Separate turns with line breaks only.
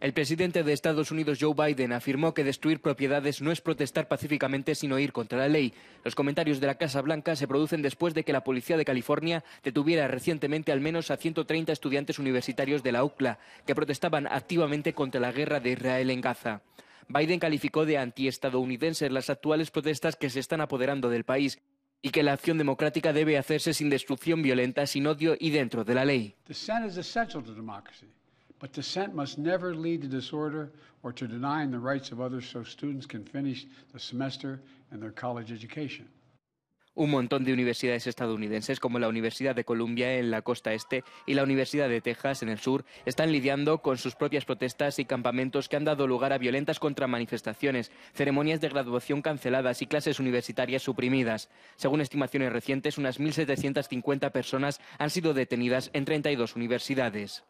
El presidente de Estados Unidos Joe Biden afirmó que destruir propiedades no es protestar pacíficamente sino ir contra la ley. Los comentarios de la Casa Blanca se producen después de que la policía de California detuviera recientemente al menos a 130 estudiantes universitarios de la UCLA que protestaban activamente contra la guerra de Israel en Gaza. Biden calificó de antiestadounidenses las actuales protestas que se están apoderando del país y que la acción democrática debe hacerse sin destrucción violenta, sin odio y dentro de la ley.
But dissent must never lead to disorder or to denying the rights of others so students can finish the semester and their college education.
Un montón de universidades estadounidenses como la Universidad de Columbia en la costa este y la Universidad de Texas en el sur están lidiando con sus propias protestas y campamentos que han dado lugar a violentas contramanifestaciones, ceremonias de graduación canceladas y clases universitarias suprimidas. Según estimaciones recientes, unas 1.750 personas han sido detenidas en 32 universidades.